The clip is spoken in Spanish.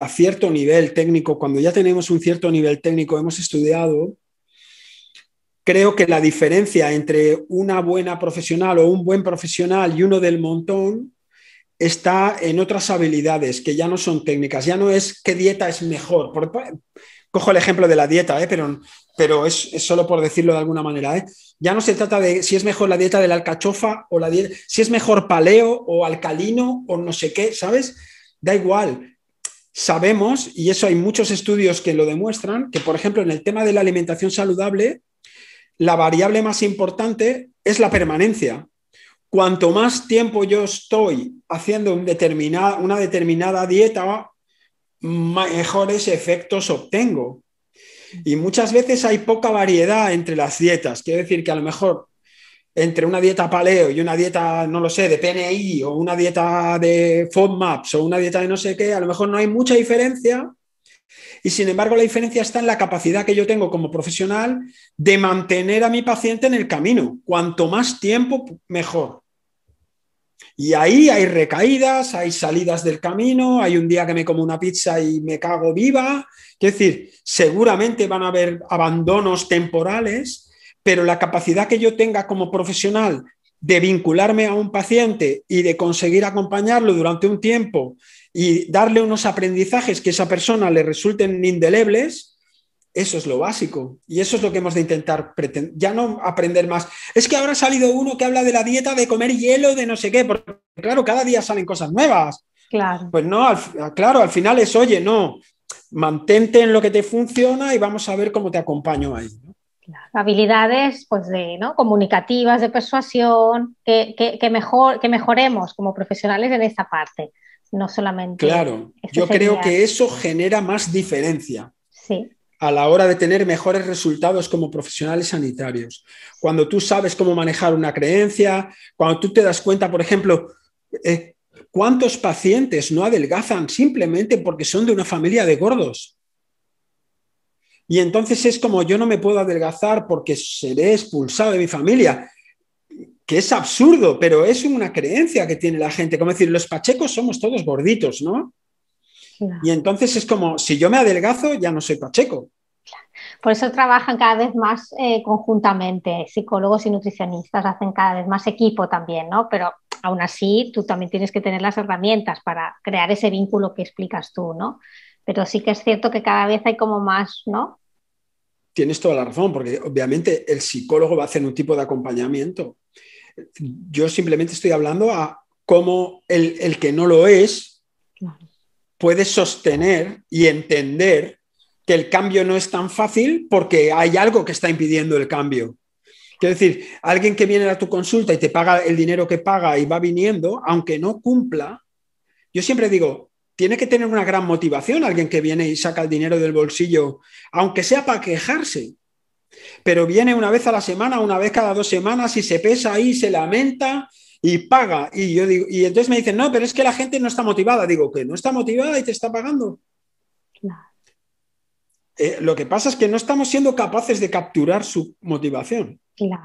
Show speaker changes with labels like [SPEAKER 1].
[SPEAKER 1] a cierto nivel técnico, cuando ya tenemos un cierto nivel técnico, hemos estudiado, creo que la diferencia entre una buena profesional o un buen profesional y uno del montón está en otras habilidades que ya no son técnicas, ya no es qué dieta es mejor. cojo el ejemplo de la dieta, ¿eh? pero, pero es, solo por decirlo de alguna manera. ¿eh? Ya no se trata de si es mejor la dieta de la alcachofa o la dieta, si es mejor paleo o alcalino o no sé qué, ¿sabes? Da igual sabemos, y eso hay muchos estudios que lo demuestran, que por ejemplo en el tema de la alimentación saludable, la variable más importante es la permanencia. Cuanto más tiempo yo estoy haciendo determinada, una determinada dieta, mejores efectos obtengo. Y muchas veces hay poca variedad entre las dietas. quiero decir que a lo mejor entre una dieta paleo y una dieta, no lo sé, de PNI o una dieta de FODMAPs o una dieta de no sé qué, a lo mejor no hay mucha diferencia y sin embargo la diferencia está en la capacidad que yo tengo como profesional de mantener a mi paciente en el camino. Cuanto más tiempo, mejor. Y ahí hay recaídas, hay salidas del camino, hay un día que me como una pizza y me cago viva. Es decir, seguramente van a haber abandonos temporales, pero la capacidad que yo tenga como profesional de vincularme a un paciente y de conseguir acompañarlo durante un tiempo y darle unos aprendizajes que a esa persona le resulten indelebles, eso es lo básico. Y eso es lo que hemos de intentar pretender. Ya no aprender más. Es que ahora ha salido uno que habla de la dieta, de comer hielo, de no sé qué, porque claro, cada día salen cosas nuevas. Claro. Pues no, claro, al final es, oye, no, mantente en lo que te funciona y vamos a ver cómo te acompaño ahí
[SPEAKER 2] habilidades pues de ¿no? comunicativas, de persuasión, que, mejor, que mejoremos como profesionales en esta parte, no solamente. Claro,
[SPEAKER 1] este yo creo que eso genera más diferencia. A la hora de tener mejores resultados como profesionales sanitarios. Cuando tú sabes cómo manejar una creencia, cuando tú te das cuenta, por ejemplo, eh, cuántos pacientes no adelgazan simplemente porque son de una familia de gordos y entonces es como yo no me puedo adelgazar porque seré expulsado de mi familia, que es absurdo, pero es una creencia que tiene la gente, como decir, los pachecos somos todos gorditos, ¿no? Y entonces es como, si yo me adelgazo, ya no soy pacheco.
[SPEAKER 2] Por eso trabajan cada vez más eh, conjuntamente, psicólogos y nutricionistas hacen cada vez más equipo también, ¿no? Pero aún así tú también tienes que tener las herramientas para crear ese vínculo que explicas tú, ¿no? Pero sí que es cierto que cada vez hay como más, ¿no?
[SPEAKER 1] tienes toda la razón, porque obviamente el psicólogo va a hacer un tipo de acompañamiento. Yo simplemente estoy hablando a cómo el, que no lo es puede sostener y entender que el cambio no es tan fácil porque hay algo que está impidiendo el cambio. Quiero decir, alguien que viene a tu consulta y te paga el dinero que paga y va viniendo, aunque no cumpla, yo siempre digo, tiene que tener una gran motivación alguien que viene y saca el dinero del bolsillo, aunque sea para quejarse. Pero viene una vez a la semana, una vez cada dos semanas y se pesa ahí, se lamenta y paga. Y yo digo, y entonces me dicen, no, pero es que la gente no está motivada. Digo, que no está motivada y te está pagando. Claro. Eh, lo que pasa es que no estamos siendo capaces de capturar su motivación.
[SPEAKER 2] Claro.